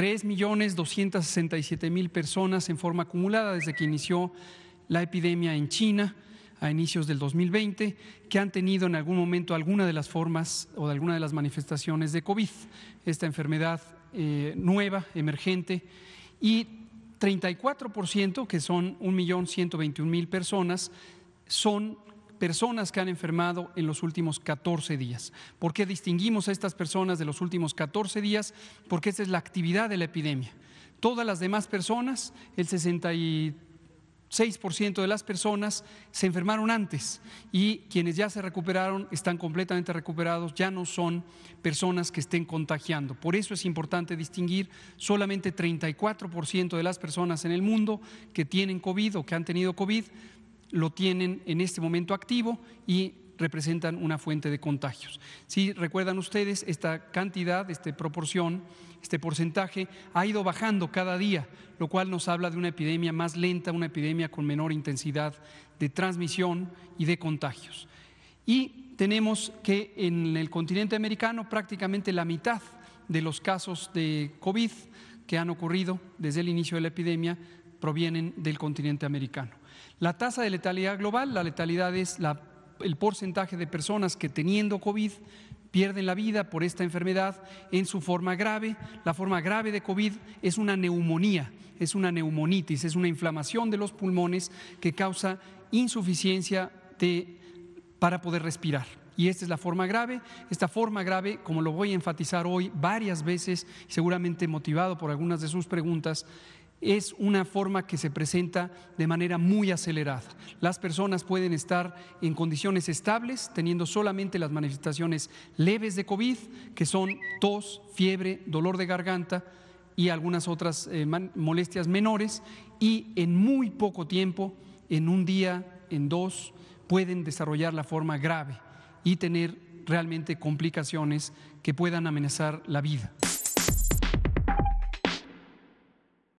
3.267.000 personas en forma acumulada desde que inició la epidemia en China a inicios del 2020 que han tenido en algún momento alguna de las formas o de alguna de las manifestaciones de COVID, esta enfermedad eh, nueva, emergente, y 34%, que son 1.121.000 personas, son personas que han enfermado en los últimos 14 días. ¿Por qué distinguimos a estas personas de los últimos 14 días? Porque esa es la actividad de la epidemia. Todas las demás personas, el 66% de las personas se enfermaron antes y quienes ya se recuperaron están completamente recuperados, ya no son personas que estén contagiando. Por eso es importante distinguir solamente 34% de las personas en el mundo que tienen COVID o que han tenido COVID lo tienen en este momento activo y representan una fuente de contagios. Si recuerdan ustedes, esta cantidad, esta proporción, este porcentaje ha ido bajando cada día, lo cual nos habla de una epidemia más lenta, una epidemia con menor intensidad de transmisión y de contagios. Y tenemos que en el continente americano prácticamente la mitad de los casos de COVID que han ocurrido desde el inicio de la epidemia provienen del continente americano. La tasa de letalidad global, la letalidad es el porcentaje de personas que teniendo COVID pierden la vida por esta enfermedad en su forma grave. La forma grave de COVID es una neumonía, es una neumonitis, es una inflamación de los pulmones que causa insuficiencia de, para poder respirar. Y esta es la forma grave. Esta forma grave, como lo voy a enfatizar hoy varias veces, seguramente motivado por algunas de sus preguntas, es una forma que se presenta de manera muy acelerada. Las personas pueden estar en condiciones estables, teniendo solamente las manifestaciones leves de COVID, que son tos, fiebre, dolor de garganta y algunas otras eh, molestias menores, y en muy poco tiempo, en un día, en dos, pueden desarrollar la forma grave y tener realmente complicaciones que puedan amenazar la vida.